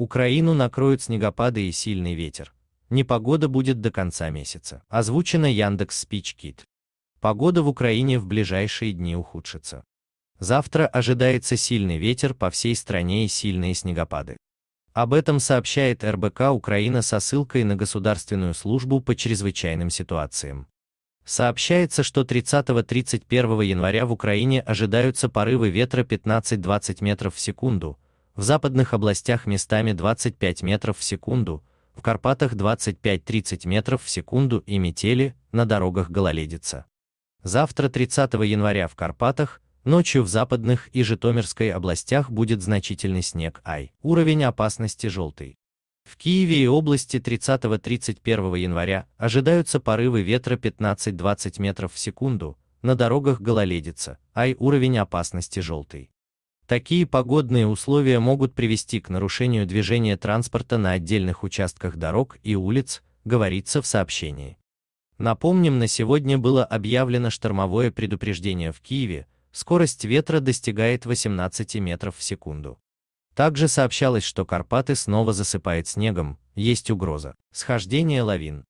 Украину накроют снегопады и сильный ветер. Непогода будет до конца месяца. Озвучено Яндекс Спичкит. Погода в Украине в ближайшие дни ухудшится. Завтра ожидается сильный ветер по всей стране и сильные снегопады. Об этом сообщает РБК Украина со ссылкой на Государственную службу по чрезвычайным ситуациям. Сообщается, что 30-31 января в Украине ожидаются порывы ветра 15-20 метров в секунду, в западных областях местами 25 метров в секунду, в Карпатах 25-30 метров в секунду и метели, на дорогах гололедица. Завтра 30 января в Карпатах, ночью в западных и Житомирской областях будет значительный снег Ай. Уровень опасности желтый. В Киеве и области 30-31 января ожидаются порывы ветра 15-20 метров в секунду, на дорогах гололедица, Ай. Уровень опасности желтый. Такие погодные условия могут привести к нарушению движения транспорта на отдельных участках дорог и улиц, говорится в сообщении. Напомним, на сегодня было объявлено штормовое предупреждение в Киеве, скорость ветра достигает 18 метров в секунду. Также сообщалось, что Карпаты снова засыпает снегом, есть угроза схождения лавин.